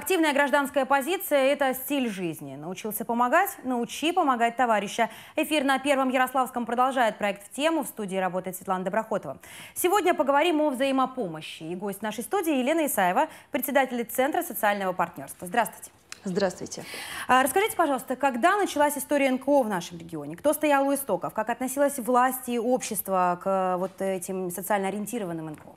Активная гражданская позиция – это стиль жизни. Научился помогать? Научи помогать товарища. Эфир на Первом Ярославском продолжает проект «В тему». В студии работает Светлана Доброхотова. Сегодня поговорим о взаимопомощи. И гость нашей студии Елена Исаева, председатель Центра социального партнерства. Здравствуйте. Здравствуйте. А, расскажите, пожалуйста, когда началась история НКО в нашем регионе? Кто стоял у истоков? Как относилась власть и общество к э, вот этим социально ориентированным НКО?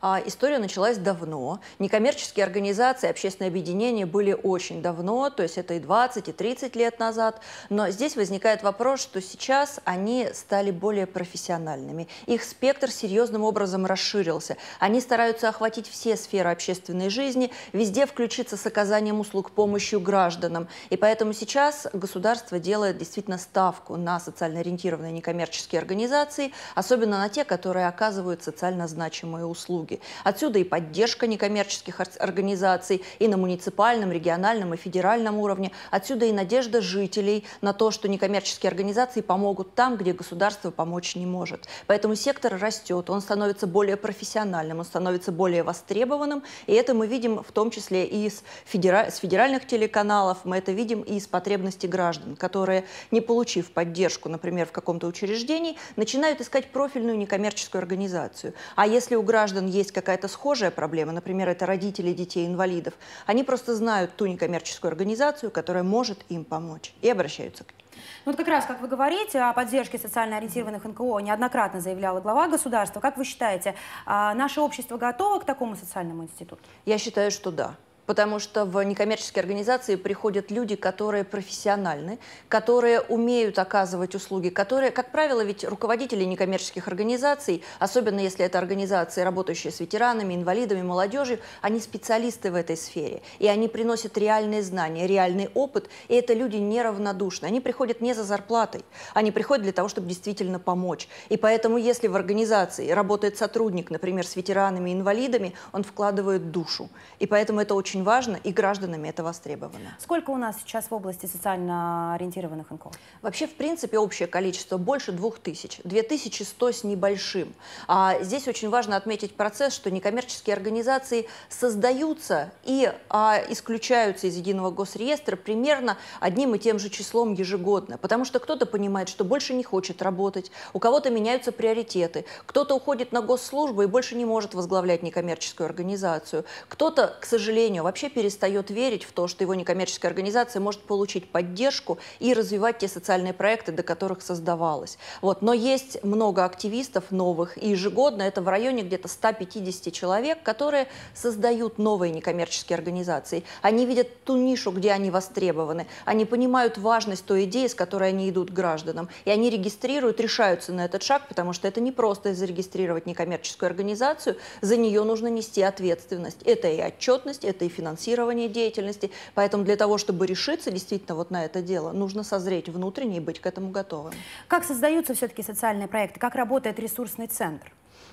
А история началась давно. Некоммерческие организации, общественные объединения были очень давно, то есть это и 20, и 30 лет назад. Но здесь возникает вопрос, что сейчас они стали более профессиональными. Их спектр серьезным образом расширился. Они стараются охватить все сферы общественной жизни, везде включиться с оказанием услуг помощью гражданам. И поэтому сейчас государство делает действительно ставку на социально ориентированные некоммерческие организации, особенно на те, которые оказывают социально значимые услуги услуги. Отсюда и поддержка некоммерческих организаций и на муниципальном, региональном и федеральном уровне. Отсюда и надежда жителей на то, что некоммерческие организации помогут там, где государство помочь не может. Поэтому сектор растет, он становится более профессиональным, он становится более востребованным. И это мы видим в том числе и из федера... с федеральных телеканалов, мы это видим и из потребностей граждан, которые, не получив поддержку, например, в каком-то учреждении, начинают искать профильную некоммерческую организацию. А если у граждан есть какая-то схожая проблема, например, это родители детей-инвалидов, они просто знают ту некоммерческую организацию, которая может им помочь, и обращаются к ней. Ну, вот как раз, как вы говорите, о поддержке социально ориентированных НКО неоднократно заявляла глава государства. Как вы считаете, а, наше общество готово к такому социальному институту? Я считаю, что да потому что в некоммерческие организации приходят люди, которые профессиональны, которые умеют оказывать услуги, которые, как правило, ведь руководители некоммерческих организаций, особенно если это организации, работающие с ветеранами, инвалидами, молодежью, они специалисты в этой сфере, и они приносят реальные знания, реальный опыт, и это люди неравнодушны. Они приходят не за зарплатой, они приходят для того, чтобы действительно помочь. И поэтому, если в организации работает сотрудник, например, с ветеранами, инвалидами, он вкладывает душу. И поэтому это очень очень важно, и гражданами это востребовано. Сколько у нас сейчас в области социально ориентированных НКО? Вообще, в принципе, общее количество больше 2000, 2100 с небольшим. А здесь очень важно отметить процесс, что некоммерческие организации создаются и а, исключаются из единого госреестра примерно одним и тем же числом ежегодно, потому что кто-то понимает, что больше не хочет работать, у кого-то меняются приоритеты, кто-то уходит на госслужбу и больше не может возглавлять некоммерческую организацию, кто-то, к сожалению, вообще перестает верить в то, что его некоммерческая организация может получить поддержку и развивать те социальные проекты, до которых создавалась. Вот. Но есть много активистов новых, и ежегодно это в районе где-то 150 человек, которые создают новые некоммерческие организации. Они видят ту нишу, где они востребованы, они понимают важность той идеи, с которой они идут к гражданам, и они регистрируют, решаются на этот шаг, потому что это не просто зарегистрировать некоммерческую организацию, за нее нужно нести ответственность. Это и отчетность, это и финансирование деятельности. Поэтому для того, чтобы решиться действительно вот на это дело, нужно созреть внутренне и быть к этому готовым. Как создаются все-таки социальные проекты? Как работает ресурсный центр?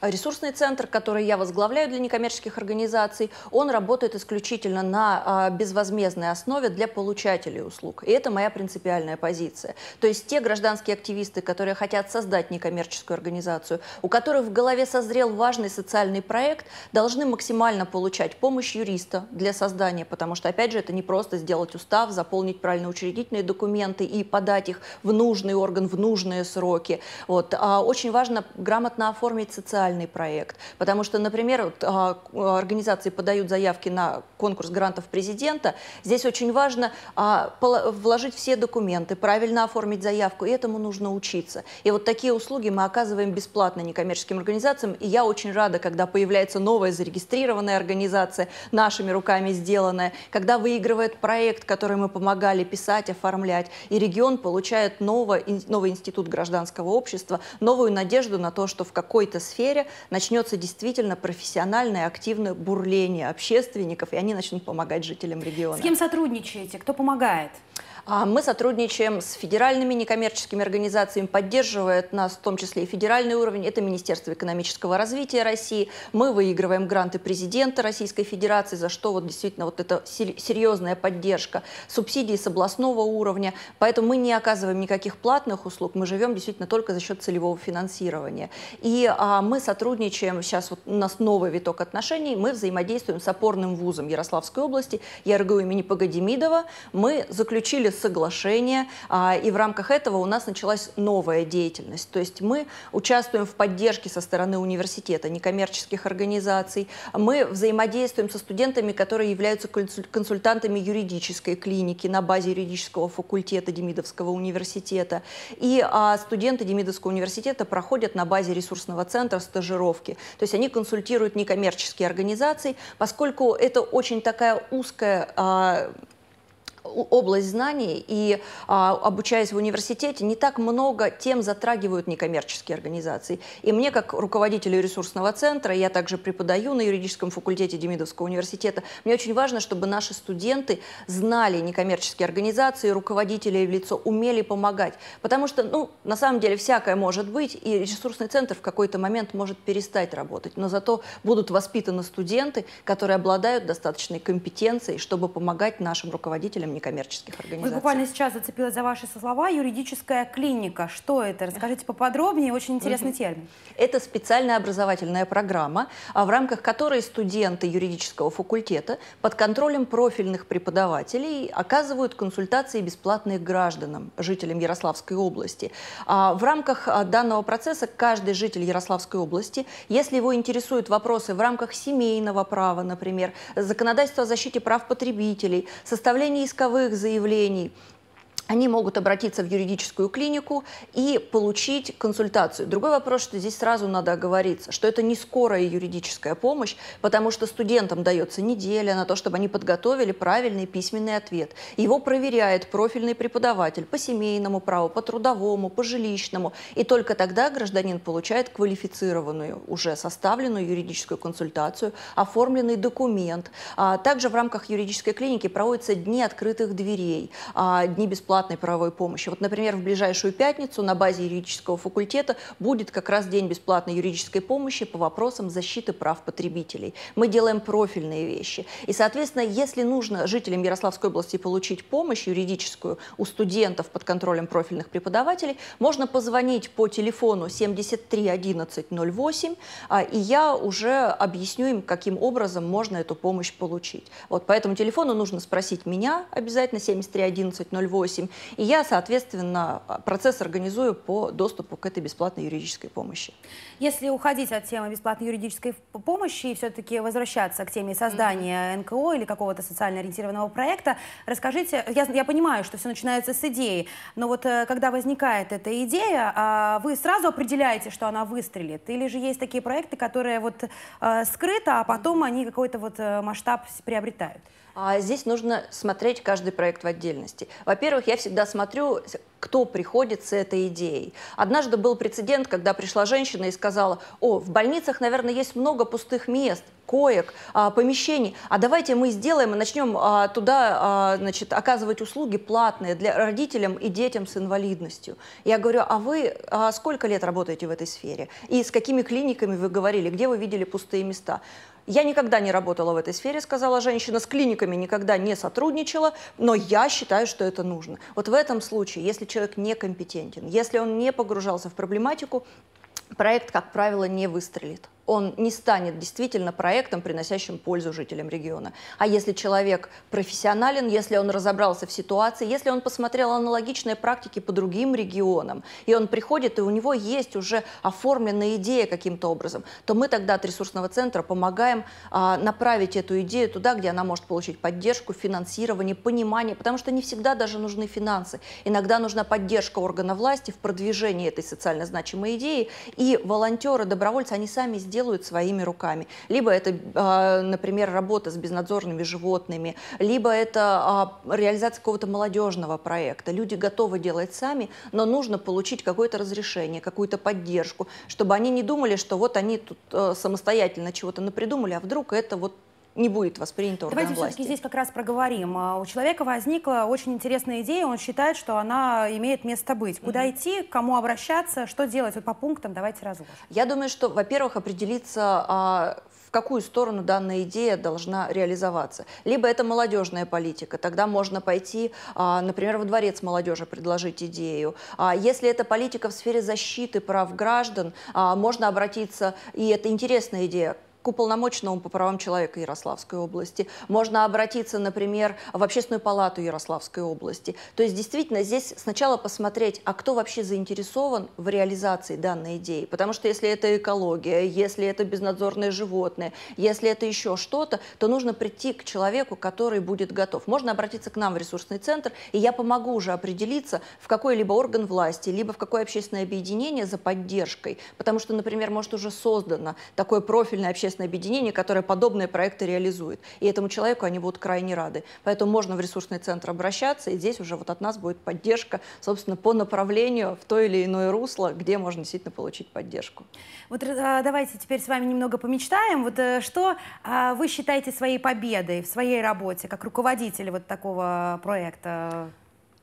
Э, ресурсный центр, который я возглавляю для некоммерческих организаций, он работает исключительно на а, безвозмездной основе для получателей услуг. И это моя принципиальная позиция. То есть те гражданские активисты, которые хотят создать некоммерческую организацию, у которых в голове созрел важный социальный проект, должны максимально получать помощь юриста для создания, потому что, опять же, это не просто сделать устав, заполнить правильно учредительные документы и подать их в нужный орган в нужные сроки. Вот. А очень важно грамотно оформить социальные социальный проект. Потому что, например, вот, а, а, организации подают заявки на конкурс грантов президента. Здесь очень важно а, вложить все документы, правильно оформить заявку, и этому нужно учиться. И вот такие услуги мы оказываем бесплатно некоммерческим организациям. И я очень рада, когда появляется новая зарегистрированная организация, нашими руками сделанная, когда выигрывает проект, который мы помогали писать, оформлять, и регион получает новый, новый институт гражданского общества, новую надежду на то, что в какой-то сфере мере начнется действительно профессиональное активное бурление общественников, и они начнут помогать жителям региона. С кем сотрудничаете? Кто помогает? А мы сотрудничаем с федеральными некоммерческими организациями, поддерживает нас в том числе и федеральный уровень, это Министерство экономического развития России. Мы выигрываем гранты президента Российской Федерации, за что вот действительно вот это серьезная поддержка, субсидии с областного уровня. Поэтому мы не оказываем никаких платных услуг, мы живем действительно только за счет целевого финансирования. И а, мы сотрудничаем, сейчас вот у нас новый виток отношений, мы взаимодействуем с опорным вузом Ярославской области, ЯРГУ имени Погодемидова. Мы заключили соглашения, а, и в рамках этого у нас началась новая деятельность. То есть мы участвуем в поддержке со стороны университета, некоммерческих организаций, мы взаимодействуем со студентами, которые являются консультантами юридической клиники на базе юридического факультета Демидовского университета. И а, студенты Демидовского университета проходят на базе ресурсного центра стажировки. То есть они консультируют некоммерческие организации, поскольку это очень такая узкая а, область знаний, и а, обучаясь в университете, не так много тем затрагивают некоммерческие организации. И мне, как руководителю ресурсного центра, я также преподаю на юридическом факультете Демидовского университета, мне очень важно, чтобы наши студенты знали некоммерческие организации, руководителей в лицо, умели помогать. Потому что, ну, на самом деле, всякое может быть, и ресурсный центр в какой-то момент может перестать работать, но зато будут воспитаны студенты, которые обладают достаточной компетенцией, чтобы помогать нашим руководителям некоммерческих организаций. Вы буквально сейчас зацепилась за ваши слова «юридическая клиника». Что это? Расскажите поподробнее, очень интересный угу. термин. Это специальная образовательная программа, а, в рамках которой студенты юридического факультета под контролем профильных преподавателей оказывают консультации бесплатных гражданам, жителям Ярославской области. А, в рамках а, данного процесса каждый житель Ярославской области, если его интересуют вопросы в рамках семейного права, например, законодательства о защите прав потребителей, составления исковых таковых заявлений они могут обратиться в юридическую клинику и получить консультацию. Другой вопрос, что здесь сразу надо оговориться, что это не скорая юридическая помощь, потому что студентам дается неделя на то, чтобы они подготовили правильный письменный ответ. Его проверяет профильный преподаватель по семейному праву, по трудовому, по жилищному. И только тогда гражданин получает квалифицированную, уже составленную юридическую консультацию, оформленный документ. А также в рамках юридической клиники проводятся дни открытых дверей, а, дни бесплатных бесплатной правовой помощи. Вот, например, в ближайшую пятницу на базе юридического факультета будет как раз день бесплатной юридической помощи по вопросам защиты прав потребителей. Мы делаем профильные вещи. И, соответственно, если нужно жителям Ярославской области получить помощь юридическую у студентов под контролем профильных преподавателей, можно позвонить по телефону 73 11 08, и я уже объясню им, каким образом можно эту помощь получить. Вот по этому телефону нужно спросить меня обязательно 73 11 08 этим. И я, соответственно, процесс организую по доступу к этой бесплатной юридической помощи. Если уходить от темы бесплатной юридической помощи и все-таки возвращаться к теме создания НКО или какого-то социально ориентированного проекта, расскажите, я, я понимаю, что все начинается с идеи, но вот э, когда возникает эта идея, а вы сразу определяете, что она выстрелит? Или же есть такие проекты, которые вот э, скрыто, а потом они какой-то вот э, масштаб приобретают? А здесь нужно смотреть каждый проект в отдельности. Во-первых, я всегда смотрю, кто приходит с этой идеей. Однажды был прецедент, когда пришла женщина и сказала, о, в больницах, наверное, есть много пустых мест, коек, а, помещений, а давайте мы сделаем и начнем а, туда значит, оказывать услуги платные для родителям и детям с инвалидностью. Я говорю, а вы сколько лет работаете в этой сфере? И с какими клиниками вы говорили? Где вы видели пустые места? Я никогда не работала в этой сфере, сказала женщина, с клиниками никогда не сотрудничала, но я считаю, что это нужно. Вот в этом случае, если человек некомпетентен, если он не погружался в проблематику, проект, как правило, не выстрелит он не станет действительно проектом, приносящим пользу жителям региона. А если человек профессионален, если он разобрался в ситуации, если он посмотрел аналогичные практики по другим регионам, и он приходит, и у него есть уже оформленная идея каким-то образом, то мы тогда от ресурсного центра помогаем а, направить эту идею туда, где она может получить поддержку, финансирование, понимание, потому что не всегда даже нужны финансы. Иногда нужна поддержка органов власти в продвижении этой социально значимой идеи, и волонтеры, добровольцы, они сами здесь делают своими руками. Либо это, а, например, работа с безнадзорными животными, либо это а, реализация какого-то молодежного проекта. Люди готовы делать сами, но нужно получить какое-то разрешение, какую-то поддержку, чтобы они не думали, что вот они тут а, самостоятельно чего-то напридумали, а вдруг это вот не будет воспринято органом Давайте власти. все-таки здесь как раз проговорим. А, у человека возникла очень интересная идея, он считает, что она имеет место быть. Куда угу. идти, к кому обращаться, что делать? Вот по пунктам давайте разложим. Я думаю, что, во-первых, определиться, а, в какую сторону данная идея должна реализоваться. Либо это молодежная политика, тогда можно пойти, а, например, во дворец молодежи предложить идею. Если это политика в сфере защиты прав граждан, можно обратиться, и это интересная идея, к уполномоченному по правам человека Ярославской области. Можно обратиться, например, в общественную палату Ярославской области. То есть действительно здесь сначала посмотреть, а кто вообще заинтересован в реализации данной идеи. Потому что если это экология, если это безнадзорные животные, если это еще что-то, то нужно прийти к человеку, который будет готов. Можно обратиться к нам в ресурсный центр, и я помогу уже определиться, в какой-либо орган власти, либо в какое общественное объединение за поддержкой. Потому что, например, может уже создано такое профильное общественное общественное объединение, которое подобные проекты реализует. И этому человеку они будут крайне рады. Поэтому можно в ресурсный центр обращаться, и здесь уже вот от нас будет поддержка, собственно, по направлению в то или иное русло, где можно действительно получить поддержку. Вот э, а, давайте теперь с вами немного помечтаем. Вот э, что а, вы считаете своей победой в своей работе как руководителя вот такого проекта?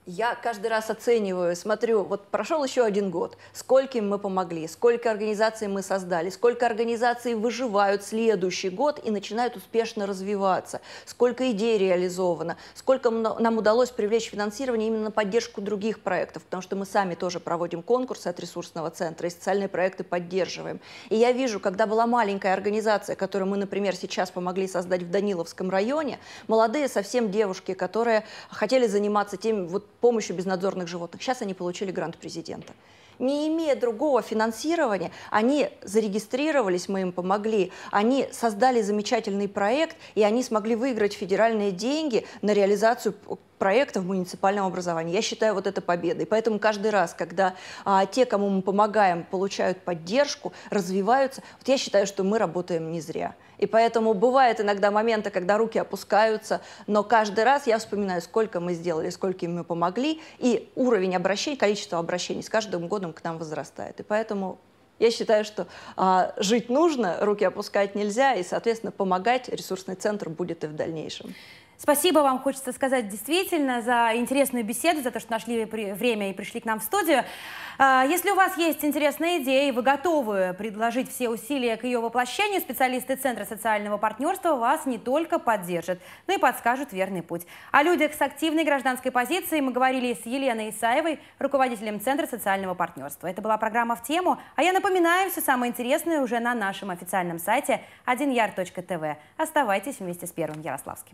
Я каждый раз оцениваю, смотрю, вот прошел еще один год, скольким мы помогли, сколько организаций мы создали, сколько организаций выживают следующий год и начинают успешно развиваться, сколько идей реализовано, сколько нам удалось привлечь финансирование именно на поддержку других проектов, потому что мы сами тоже проводим конкурсы от ресурсного центра и социальные проекты поддерживаем. И я вижу, когда была маленькая организация, которую мы, например, сейчас помогли создать в Даниловском районе, молодые совсем девушки, которые хотели заниматься тем, вот помощью безнадзорных животных. Сейчас они получили грант президента. Не имея другого финансирования, они зарегистрировались, мы им помогли, они создали замечательный проект, и они смогли выиграть федеральные деньги на реализацию проекта в муниципальном образовании. Я считаю вот это победой. Поэтому каждый раз, когда а, те, кому мы помогаем, получают поддержку, развиваются, вот я считаю, что мы работаем не зря. И поэтому бывают иногда моменты, когда руки опускаются, но каждый раз я вспоминаю, сколько мы сделали, сколько мы помогли, и уровень обращений, количество обращений с каждым годом к нам возрастает. И поэтому я считаю, что а, жить нужно, руки опускать нельзя, и, соответственно, помогать ресурсный центр будет и в дальнейшем. Спасибо вам, хочется сказать, действительно, за интересную беседу, за то, что нашли время и пришли к нам в студию. А, если у вас есть интересная идея и вы готовы предложить все усилия к ее воплощению, специалисты Центра социального партнерства вас не только поддержат, но и подскажут верный путь. О людях с активной гражданской позицией мы говорили с Еленой Исаевой, руководителем Центра социального партнерства. Это была программа «В тему», а я напоминаю, все самое интересное уже на нашем официальном сайте 1yar.tv. Оставайтесь вместе с Первым Ярославским.